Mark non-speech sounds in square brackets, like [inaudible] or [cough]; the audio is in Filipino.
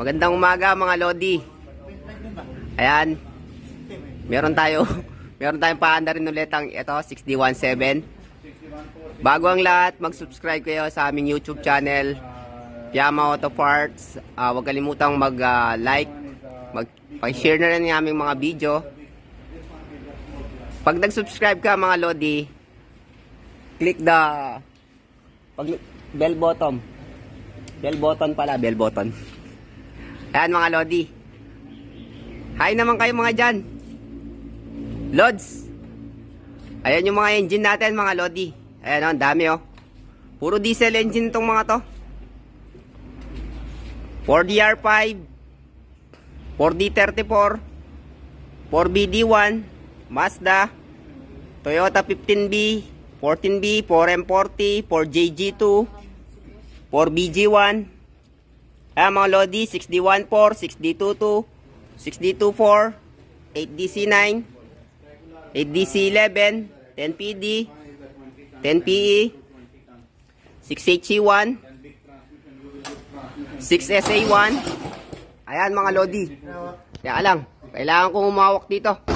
Magandang umaga mga Lodi. Ayan. Meron tayo. [laughs] Meron tayong paanda rin ulit ang ito, 617 Bago ang lahat, mag-subscribe kayo sa aming YouTube channel, Yama Auto Parts. Uh, huwag kalimutang mag-like, mag-share na rin ang aming mga video. Pag nag-subscribe ka mga Lodi, click the pag bell button. Bell button pala, bell button. Ayan mga Lodi. Hi naman kayo mga dyan. Lods. Ayan yung mga engine natin mga Lodi. Ayan oh, dami oh. Puro diesel engine itong mga to. 4DR5, 4D34, 4BD1, Mazda, Toyota 15B, 14B, 4M40, 4JG2, 4BG1, Ayan ah, mga Lodi, 6D14, 6D22, 6D24, 8DC9, 8DC11, 10PD, 10PE, 6HE1, 6SA1. Ayan mga Lodi. Kaya lang, kailangan kong umawak dito.